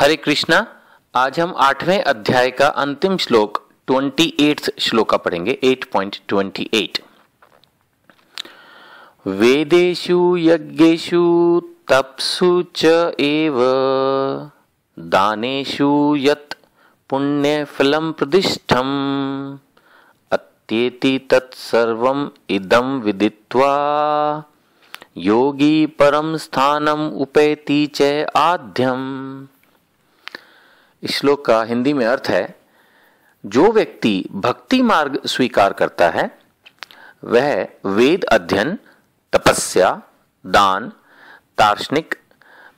हरे कृष्णा आज हम आठवें अध्याय का अंतिम श्लोक ट्वेंटी एट श्लोका पढ़ेंगे एट पॉइंट ट्वेंटी एट वेदेशु यज्ञेशु तपसु च एव दानेषु यत् पुण्यफलं प्रतिष्ठम् अत्येति तत्सर्वम् इदं विदित्वा योगी परम स्थानम उपैति च आध्यम इस श्लोक का हिंदी में अर्थ है जो व्यक्ति भक्ति मार्ग स्वीकार करता है वह वेद अध्ययन तपस्या दान दार्शनिक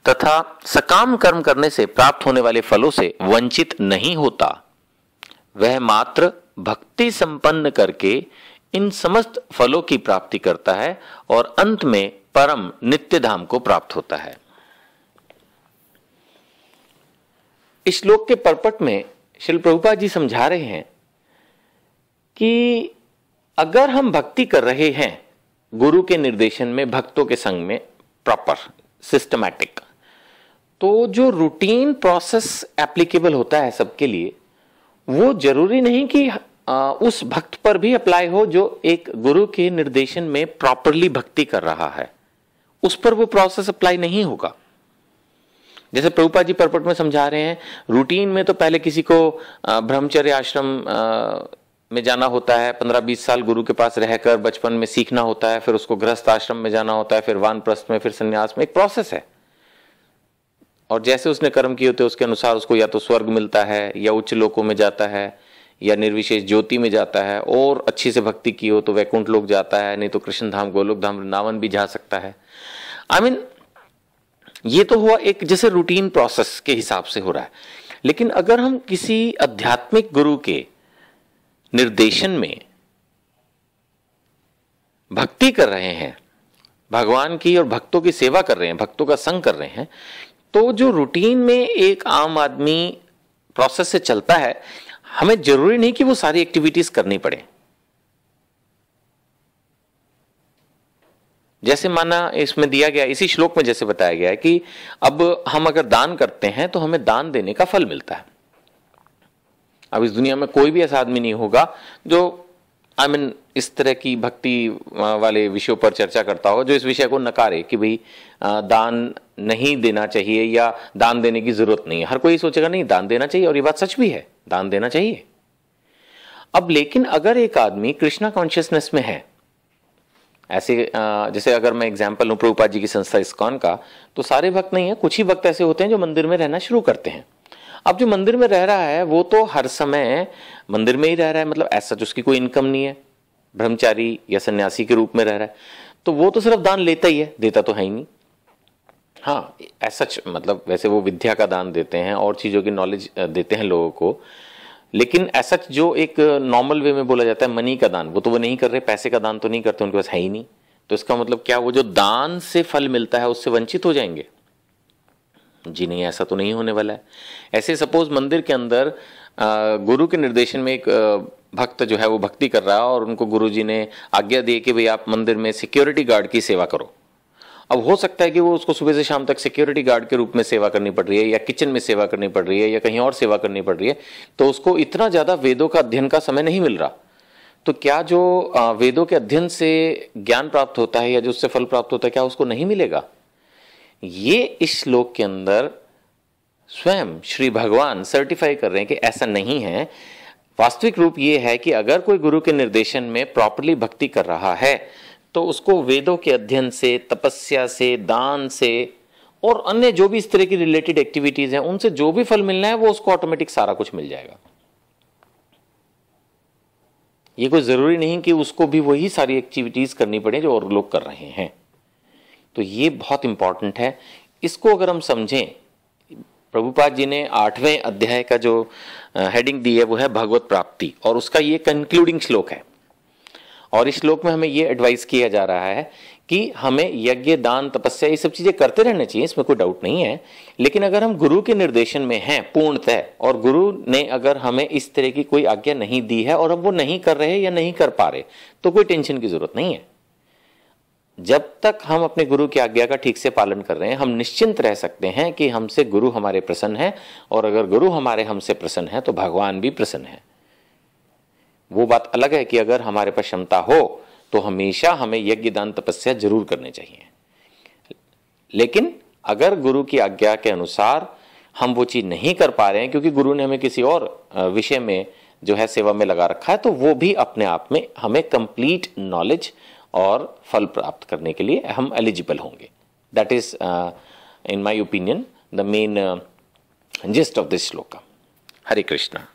तथा सकाम कर्म करने से प्राप्त होने वाले फलों से वंचित नहीं होता वह मात्र भक्ति संपन्न करके इन समस्त फलों की प्राप्ति करता है और अंत में परम नित्य धाम को प्राप्त होता है इस श्लोक के परपट में शिल प्रभुपा जी समझा रहे हैं कि अगर हम भक्ति कर रहे हैं गुरु के निर्देशन में भक्तों के संग में प्रॉपर सिस्टमैटिक तो जो रूटीन प्रोसेस एप्लीकेबल होता है सबके लिए वो जरूरी नहीं कि उस भक्त पर भी अप्लाई हो जो एक गुरु के निर्देशन में प्रॉपरली भक्ति कर रहा है उस पर वो प्रोसेस अप्लाई नहीं होगा जैसे प्रभुपा जी परपट में समझा रहे हैं रूटीन में तो पहले किसी को ब्रह्मचर्य आश्रम में जाना होता है पंद्रह बीस साल गुरु के पास रहकर बचपन में सीखना होता है फिर उसको गृहस्थ आश्रम में जाना होता है फिर वानप्रस्थ में फिर संन्यास में एक प्रोसेस है और जैसे उसने कर्म किए होते उसके अनुसार उसको या तो स्वर्ग मिलता है या उच्च लोकों में जाता है या निर्विशेष ज्योति में जाता है और अच्छी से भक्ति की हो तो वैकुंठ लोक जाता है नहीं तो कृष्ण धाम गोलोक धाम वृंदावन भी जा सकता है आई I मीन mean, ये तो हुआ एक जैसे रूटीन प्रोसेस के हिसाब से हो रहा है लेकिन अगर हम किसी आध्यात्मिक गुरु के निर्देशन में भक्ति कर रहे हैं भगवान की और भक्तों की सेवा कर रहे हैं भक्तों का संग कर रहे हैं तो जो रूटीन में एक आम आदमी प्रोसेस से चलता है हमें जरूरी नहीं कि वो सारी एक्टिविटीज करनी पड़े जैसे माना इसमें दिया गया इसी श्लोक में जैसे बताया गया है कि अब हम अगर दान करते हैं तो हमें दान देने का फल मिलता है अब इस दुनिया में कोई भी ऐसा आदमी नहीं होगा जो आई I मीन mean, इस तरह की भक्ति वाले विषयों पर चर्चा करता हो जो इस विषय को नकारे कि भाई दान नहीं देना चाहिए या दान देने की जरूरत नहीं है हर कोई सोचेगा नहीं दान देना चाहिए और ये बात सच भी है दान देना चाहिए अब लेकिन अगर एक आदमी कृष्णा कॉन्शियसनेस में है ऐसे जैसे अगर मैं एग्जाम्पल लूँ प्रभुपाद जी की संस्था इस्कॉन का तो सारे भक्त नहीं है कुछ ही भक्त ऐसे होते हैं जो मंदिर में रहना शुरू करते हैं अब जो मंदिर में रह रहा है वो तो हर समय मंदिर में ही रह रहा है मतलब ऐसा जो तो उसकी कोई इनकम नहीं है ब्रह्मचारी या सन्यासी के रूप में रह रहा है तो वो तो सिर्फ दान लेता ही है देता तो है ही नहीं हाँ ऐसा मतलब वैसे वो विद्या का दान देते हैं और चीज़ों की नॉलेज देते हैं लोगों को लेकिन ऐसा जो एक नॉर्मल uh, वे में बोला जाता है मनी का दान वो तो वो नहीं कर रहे पैसे का दान तो नहीं करते उनके पास है ही नहीं तो इसका मतलब क्या वो जो दान से फल मिलता है उससे वंचित हो जाएंगे जी नहीं ऐसा तो नहीं होने वाला है ऐसे सपोज मंदिर के अंदर uh, गुरु के निर्देशन में एक uh, भक्त जो है वो भक्ति कर रहा है और उनको गुरु जी ने आज्ञा दी कि भाई आप मंदिर में सिक्योरिटी गार्ड की सेवा करो अब हो सकता है कि वो उसको सुबह से शाम तक सिक्योरिटी गार्ड के रूप में सेवा करनी पड़ रही है या किचन में सेवा करनी पड़ रही है या कहीं और सेवा करनी पड़ रही है तो उसको इतना ज़्यादा वेदों का अध्ययन का समय नहीं मिल रहा तो क्या जो वेदों के अध्ययन से ज्ञान प्राप्त होता है या जो उससे फल प्राप्त होता है क्या उसको नहीं मिलेगा ये इस श्लोक के अंदर स्वयं श्री भगवान सर्टिफाई कर रहे हैं कि ऐसा नहीं है वास्तविक रूप ये है कि अगर कोई गुरु के निर्देशन में प्रॉपरली भक्ति कर रहा है तो उसको वेदों के अध्ययन से तपस्या से दान से और अन्य जो भी इस तरह की रिलेटेड एक्टिविटीज हैं उनसे जो भी फल मिलना है वो उसको ऑटोमेटिक सारा कुछ मिल जाएगा ये कोई ज़रूरी नहीं कि उसको भी वही सारी एक्टिविटीज़ करनी पड़े जो और लोग कर रहे हैं तो ये बहुत इंपॉर्टेंट है इसको अगर हम समझें प्रभुपाद जी ने आठवें अध्याय का जो हेडिंग दी है वो है भगवत प्राप्ति और उसका ये कंक्लूडिंग श्लोक है और इस श्लोक में हमें ये एडवाइस किया जा रहा है कि हमें यज्ञ दान तपस्या ये सब चीज़ें करते रहने चाहिए इसमें कोई डाउट नहीं है लेकिन अगर हम गुरु के निर्देशन में हैं पूर्णतः और गुरु ने अगर हमें इस तरह की कोई आज्ञा नहीं दी है और हम वो नहीं कर रहे या नहीं कर पा रहे तो कोई टेंशन की जरूरत नहीं है जब तक हम अपने गुरु की आज्ञा का ठीक से पालन कर रहे हैं हम निश्चिंत रह सकते हैं कि हमसे गुरु हमारे प्रसन्न है और अगर गुरु हमारे हमसे प्रसन्न है तो भगवान भी प्रसन्न है वो बात अलग है कि अगर हमारे पास क्षमता हो तो हमेशा हमें यज्ञ दान तपस्या जरूर करनी चाहिए लेकिन अगर गुरु की आज्ञा के अनुसार हम वो चीज़ नहीं कर पा रहे हैं क्योंकि गुरु ने हमें किसी और विषय में जो है सेवा में लगा रखा है तो वो भी अपने आप में हमें कंप्लीट नॉलेज और फल प्राप्त करने के लिए हम एलिजिबल होंगे that is in my opinion the main gist of this shloka Hare Krishna